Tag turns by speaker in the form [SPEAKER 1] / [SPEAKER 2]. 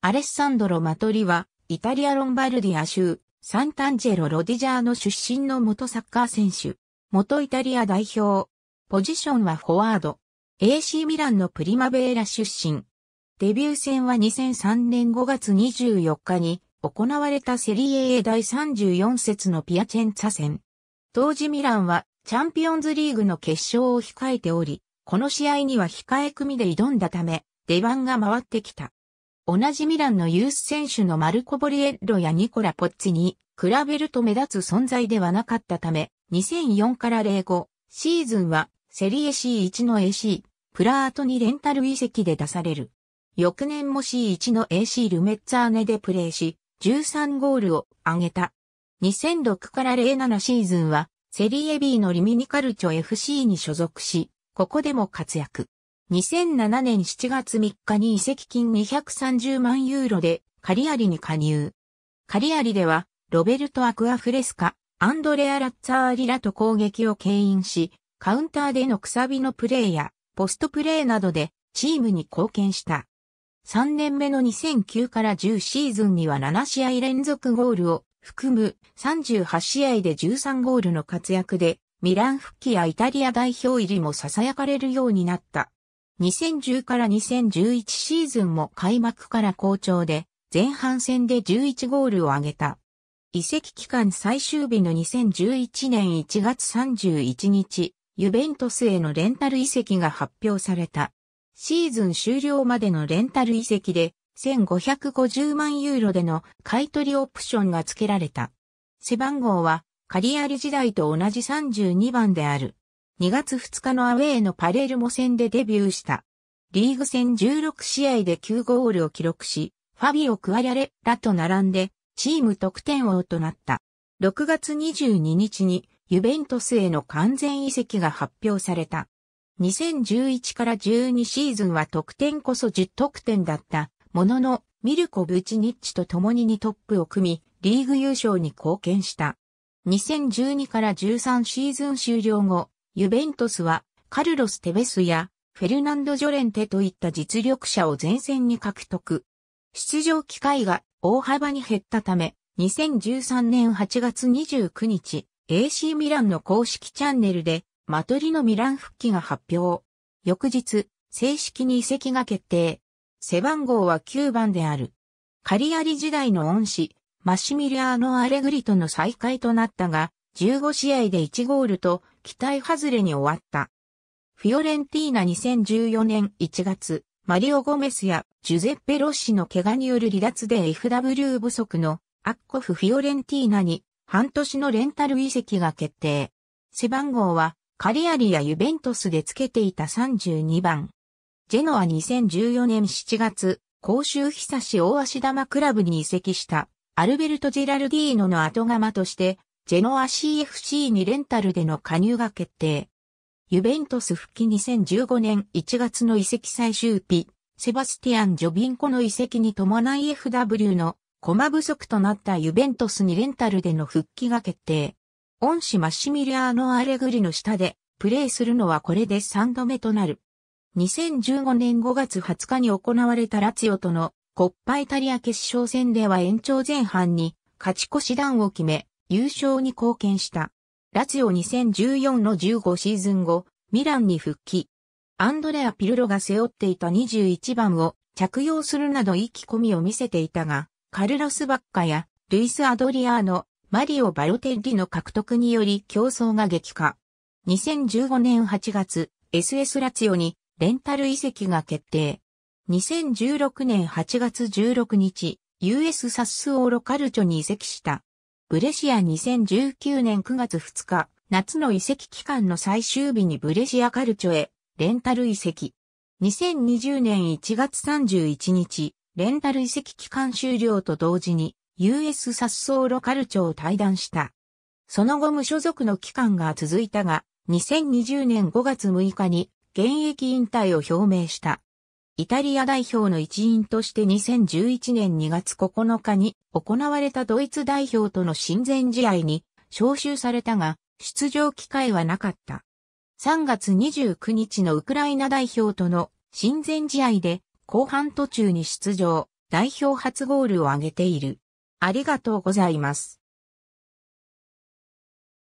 [SPEAKER 1] アレッサンドロ・マトリは、イタリア・ロンバルディア州、サンタンジェロ・ロディジャーの出身の元サッカー選手。元イタリア代表。ポジションはフォワード。AC ミランのプリマベーラ出身。デビュー戦は2003年5月24日に行われたセリエ A 第34節のピアチェンツァ戦。当時ミランはチャンピオンズリーグの決勝を控えており、この試合には控え組で挑んだため、出番が回ってきた。同じミランのユース選手のマルコ・ボリエッロやニコラ・ポッチに比べると目立つ存在ではなかったため、2004から05シーズンはセリエ C1 の AC プラートにレンタル移籍で出される。翌年も C1 の AC ルメッツァーネでプレーし、13ゴールを挙げた。2006から07シーズンはセリエ B のリミニカルチョ FC に所属し、ここでも活躍。2007年7月3日に移籍金230万ユーロでカリアリに加入。カリアリではロベルト・アクアフレスカ、アンドレア・ラッツァーリラと攻撃を牽引し、カウンターでのくさびのプレーやポストプレーなどでチームに貢献した。3年目の2009から10シーズンには7試合連続ゴールを含む38試合で13ゴールの活躍でミラン復帰やイタリア代表入りも囁かれるようになった。2010から2011シーズンも開幕から好調で、前半戦で11ゴールを挙げた。移籍期間最終日の2011年1月31日、ユベントスへのレンタル移籍が発表された。シーズン終了までのレンタル移籍で、1550万ユーロでの買い取りオプションが付けられた。背番号は、カリアル時代と同じ32番である。2月2日のアウェーのパレルモ戦でデビューした。リーグ戦16試合で9ゴールを記録し、ファビオ・クワリャレラと並んで、チーム得点王となった。6月22日に、ユベントスへの完全移籍が発表された。2011から12シーズンは得点こそ10得点だった。ものの、ミルコ・ブチニッチと共に2トップを組み、リーグ優勝に貢献した。2012から13シーズン終了後、ユベントスはカルロス・テベスやフェルナンド・ジョレンテといった実力者を前線に獲得。出場機会が大幅に減ったため、2013年8月29日、AC ミランの公式チャンネルで、マトリのミラン復帰が発表。翌日、正式に移籍が決定。背番号は9番である。カリアリ時代の恩師、マシミリアーノ・アレグリとの再会となったが、15試合で1ゴールと期待外れに終わった。フィオレンティーナ2014年1月、マリオ・ゴメスやジュゼッペ・ロッシの怪我による離脱で FW 不足のアッコフ・フィオレンティーナに半年のレンタル移籍が決定。背番号はカリアリやユベントスでつけていた32番。ジェノア2014年7月、公衆久し大足玉クラブに移籍したアルベルト・ジェラルディーノの後釜としてジェノア CFC にレンタルでの加入が決定。ユベントス復帰2015年1月の移籍最終日、セバスティアン・ジョビンコの移籍に伴い FW の駒不足となったユベントスにレンタルでの復帰が決定。恩師マシミリアーノ・アレグリの下でプレーするのはこれで3度目となる。2015年5月20日に行われたラツヨとのコッパイタリア決勝戦では延長前半に勝ち越し弾を決め、優勝に貢献した。ラツィオ2014の15シーズン後、ミランに復帰。アンドレア・ピルロが背負っていた21番を着用するなど意気込みを見せていたが、カルロス・バッカやルイス・アドリアーノ、マリオ・バロテッリの獲得により競争が激化。2015年8月、SS ラツィオにレンタル移籍が決定。2016年8月16日、US サッスオーロカルチョに移籍した。ブレシア2019年9月2日、夏の移籍期間の最終日にブレシアカルチョへ、レンタル移籍。2020年1月31日、レンタル移籍期間終了と同時に、US サッソーロカルチョを退団した。その後無所属の期間が続いたが、2020年5月6日に現役引退を表明した。イタリア代表の一員として2011年2月9日に行われたドイツ代表との親善試合に招集されたが、出場機会はなかった。3月29日のウクライナ代表との親善試合で後半途中に出場、代表初ゴールを挙げている。ありがとうございます。